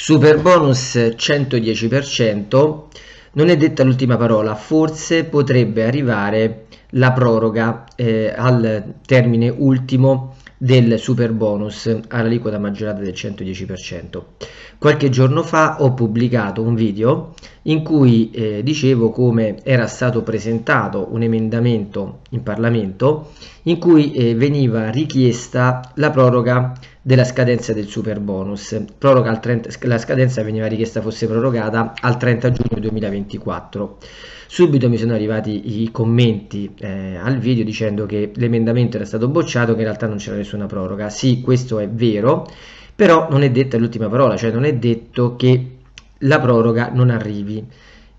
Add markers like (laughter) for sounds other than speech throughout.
Super bonus 110%, non è detta l'ultima parola, forse potrebbe arrivare la proroga eh, al termine ultimo del super bonus all'aliquota maggiorata del 110%. Qualche giorno fa ho pubblicato un video in cui eh, dicevo come era stato presentato un emendamento in Parlamento in cui eh, veniva richiesta la proroga della scadenza del super bonus. 30, la scadenza veniva richiesta fosse prorogata al 30 giugno 2024. Subito mi sono arrivati i commenti eh, al video dicendo che l'emendamento era stato bocciato, che in realtà non c'era nessuna proroga. Sì, questo è vero, però non è detta l'ultima parola, cioè non è detto che la proroga non arrivi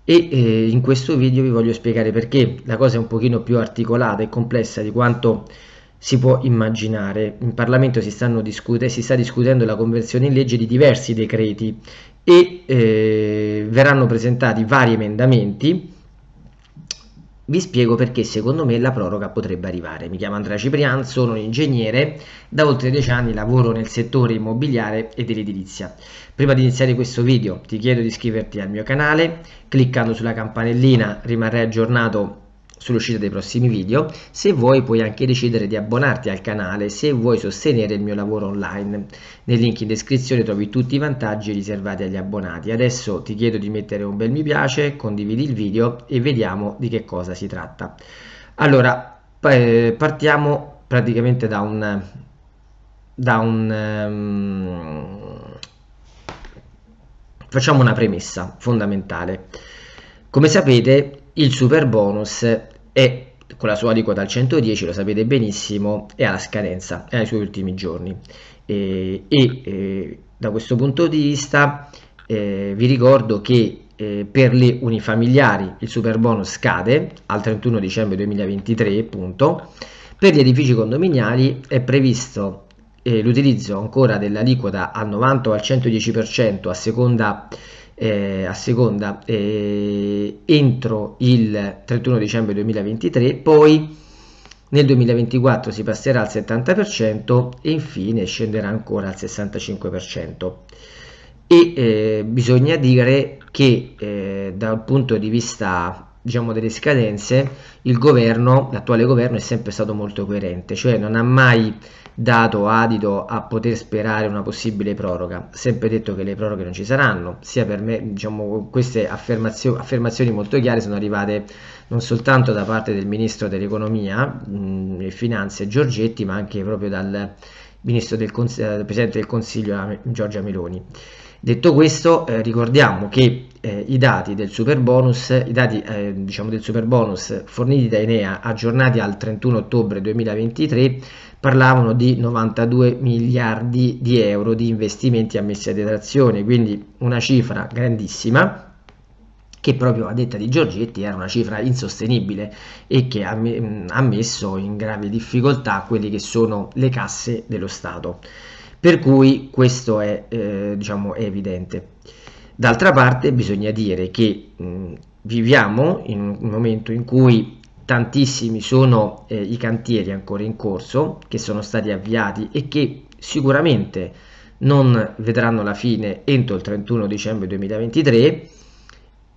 e eh, in questo video vi voglio spiegare perché la cosa è un pochino più articolata e complessa di quanto si può immaginare. In Parlamento si, discute, si sta discutendo la conversione in legge di diversi decreti e eh, verranno presentati vari emendamenti vi spiego perché secondo me la proroga potrebbe arrivare. Mi chiamo Andrea Ciprian, sono un ingegnere, da oltre 10 anni lavoro nel settore immobiliare e dell'edilizia. Prima di iniziare questo video ti chiedo di iscriverti al mio canale, cliccando sulla campanellina rimarrai aggiornato sull'uscita dei prossimi video, se vuoi puoi anche decidere di abbonarti al canale se vuoi sostenere il mio lavoro online. Nel link in descrizione trovi tutti i vantaggi riservati agli abbonati. Adesso ti chiedo di mettere un bel mi piace, condividi il video e vediamo di che cosa si tratta. Allora, eh, partiamo praticamente da un... Da un um, facciamo una premessa fondamentale. Come sapete il bonus è con la sua aliquota al 110, lo sapete benissimo, è alla scadenza, è ai suoi ultimi giorni. E, e da questo punto di vista eh, vi ricordo che eh, per le unifamiliari il super bonus scade al 31 dicembre 2023, punto. Per gli edifici condominiali è previsto eh, l'utilizzo ancora dell'aliquota al 90 o al 110% a seconda eh, a seconda eh, entro il 31 dicembre 2023, poi nel 2024 si passerà al 70% e infine scenderà ancora al 65%. E eh, bisogna dire che eh, dal punto di vista diciamo, delle scadenze, il governo, l'attuale governo è sempre stato molto coerente, cioè non ha mai dato adito a poter sperare una possibile proroga, sempre detto che le proroghe non ci saranno, sia per me, diciamo, queste affermazio affermazioni molto chiare sono arrivate non soltanto da parte del ministro dell'economia mh, e finanze Giorgetti, ma anche proprio dal ministro del, del Presidente del Consiglio Giorgia Meloni. Detto questo, eh, ricordiamo che eh, i dati del super bonus, i dati eh, diciamo del super bonus forniti da Enea aggiornati al 31 ottobre 2023 parlavano di 92 miliardi di euro di investimenti ammessi a detrazione, quindi una cifra grandissima che proprio a detta di Giorgetti era una cifra insostenibile e che ha, ha messo in grave difficoltà quelle che sono le casse dello Stato per cui questo è, eh, diciamo, è evidente. D'altra parte bisogna dire che mh, viviamo in un momento in cui tantissimi sono eh, i cantieri ancora in corso, che sono stati avviati e che sicuramente non vedranno la fine entro il 31 dicembre 2023.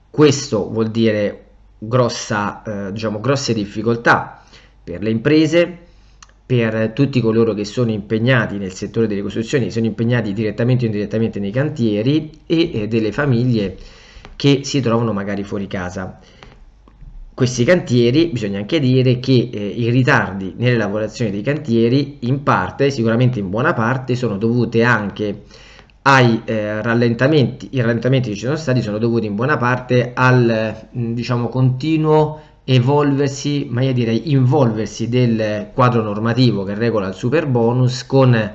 Questo vuol dire grossa, eh, diciamo, grosse difficoltà per le imprese, per tutti coloro che sono impegnati nel settore delle costruzioni, sono impegnati direttamente o indirettamente nei cantieri e eh, delle famiglie che si trovano magari fuori casa. Questi cantieri, bisogna anche dire che eh, i ritardi nelle lavorazioni dei cantieri in parte, sicuramente in buona parte, sono dovuti anche ai eh, rallentamenti, i rallentamenti che ci sono stati sono dovuti in buona parte al mm, diciamo continuo evolversi, ma io direi involversi del quadro normativo che regola il super bonus con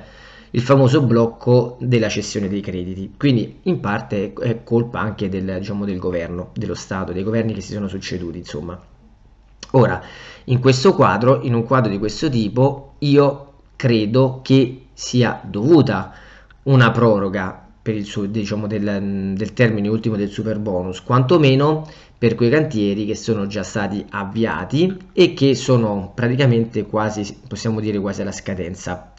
il famoso blocco della cessione dei crediti. Quindi in parte è colpa anche del, diciamo, del governo, dello Stato, dei governi che si sono succeduti, insomma. Ora, in questo quadro, in un quadro di questo tipo, io credo che sia dovuta una proroga per il suo, diciamo, del, del termine ultimo del super bonus, quantomeno per quei cantieri che sono già stati avviati e che sono praticamente quasi, possiamo dire, quasi alla scadenza.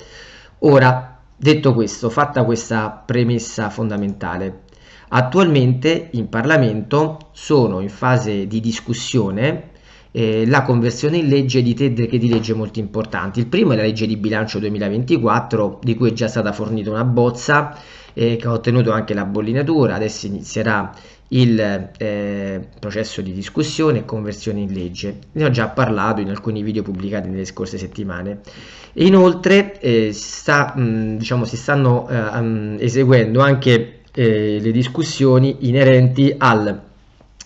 Ora, detto questo, fatta questa premessa fondamentale, attualmente in Parlamento sono in fase di discussione eh, la conversione in legge di tre decreti legge molto importanti. Il primo è la legge di bilancio 2024, di cui è già stata fornita una bozza eh, che ha ottenuto anche la bollinatura, adesso inizierà il eh, processo di discussione e conversione in legge. Ne ho già parlato in alcuni video pubblicati nelle scorse settimane. E inoltre eh, sta, mh, mm, diciamo, si stanno mh, eh, mm, eseguendo anche eh, le discussioni inerenti al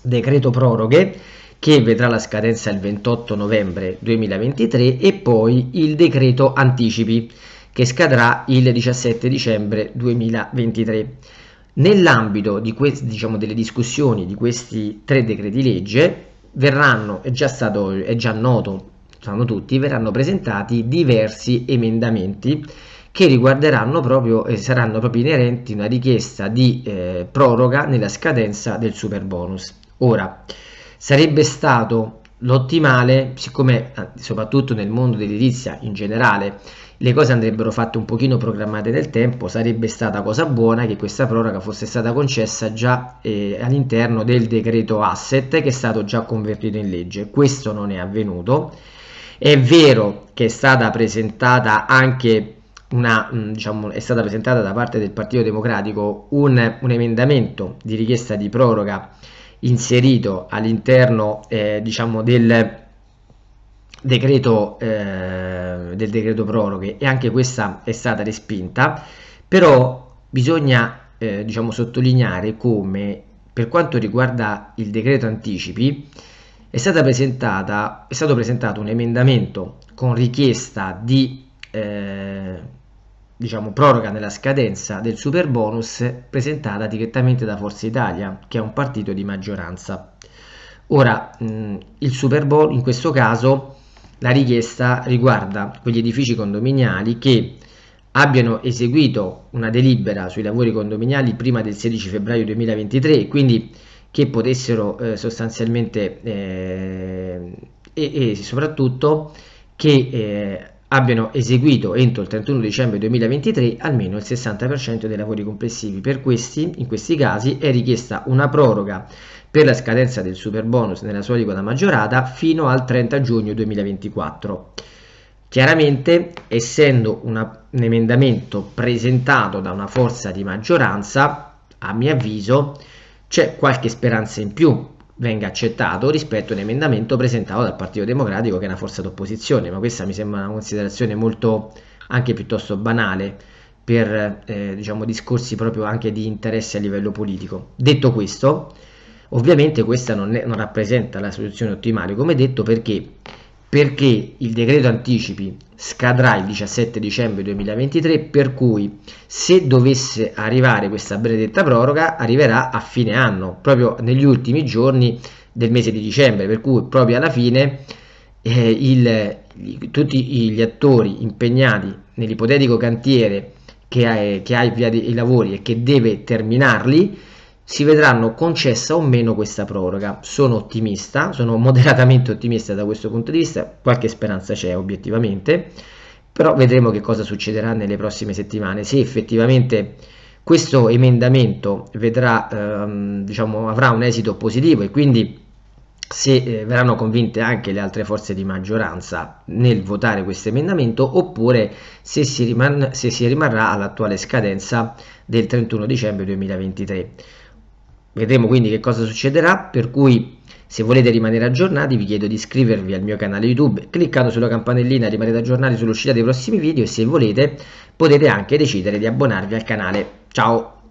decreto proroghe che vedrà la scadenza il 28 novembre 2023 e poi il decreto anticipi che scadrà il 17 dicembre 2023. Nell'ambito di queste, diciamo, delle discussioni di questi tre decreti legge verranno, è già, stato, è già noto, sanno tutti, verranno presentati diversi emendamenti che riguarderanno proprio e eh, saranno proprio inerenti una richiesta di eh, proroga nella scadenza del super bonus. Ora, sarebbe stato l'ottimale, siccome eh, soprattutto nel mondo dell'edilizia in generale le cose andrebbero fatte un pochino programmate nel tempo, sarebbe stata cosa buona che questa proroga fosse stata concessa già eh, all'interno del decreto asset che è stato già convertito in legge. Questo non è avvenuto. È vero che è stata presentata anche una, mm, diciamo, è stata presentata da parte del Partito Democratico un, un emendamento di richiesta di proroga inserito all'interno eh, diciamo del decreto, eh, del decreto proroghe e anche questa è stata respinta, però bisogna eh, diciamo, sottolineare come per quanto riguarda il decreto anticipi è, stata presentata, è stato presentato un emendamento con richiesta di eh, diciamo, proroga della scadenza del super bonus presentata direttamente da Forza Italia, che è un partito di maggioranza. Ora, mh, mm, il super bonus, in questo caso, la richiesta riguarda quegli edifici condominiali che abbiano eseguito una delibera sui lavori condominiali prima del 16 febbraio 2023, quindi che potessero eh, sostanzialmente eh, e, e, soprattutto che eh, abbiano eseguito entro il 31 dicembre 2023 almeno il 60% dei lavori complessivi. Per questi, in questi casi, è richiesta una proroga per la scadenza del super bonus nella sua liquida maggiorata fino al 30 giugno 2024. Chiaramente, essendo una, un emendamento presentato da una forza di maggioranza, a mio avviso c'è qualche speranza in più venga accettato rispetto a un emendamento presentato dal Partito Democratico che è una forza d'opposizione, ma questa mi sembra una considerazione molto anche piuttosto banale per eh, diciamo, discorsi proprio anche di interesse a livello politico. Detto questo, ovviamente questa non, è, non rappresenta la soluzione ottimale, come detto, perché perché il decreto anticipi scadrà il 17 dicembre 2023 per cui se dovesse arrivare questa benedetta proroga arriverà a fine anno proprio negli ultimi giorni del mese di dicembre per cui proprio alla fine eh, il, tutti gli attori impegnati nell'ipotetico cantiere che ha, eh, che ha i lavori e che deve terminarli si vedranno concessa o meno questa proroga. Sono ottimista, sono (laughs) moderatamente ottimista da questo punto di vista, qualche speranza c'è obiettivamente, però vedremo che cosa succederà nelle prossime settimane. Se effettivamente questo emendamento vedrà, ehm, diciamo, avrà un esito positivo e quindi se eh, verranno convinte anche le altre forze di maggioranza nel votare questo emendamento oppure se si, riman- se si rimarrà all'attuale scadenza del 31 dicembre 2023. Vedremo quindi che cosa succederà, per cui se volete rimanere aggiornati vi chiedo di iscrivervi al mio canale YouTube cliccando sulla campanellina rimanete aggiornati sull'uscita dei prossimi video e se volete potete anche decidere di abbonarvi al canale. Ciao!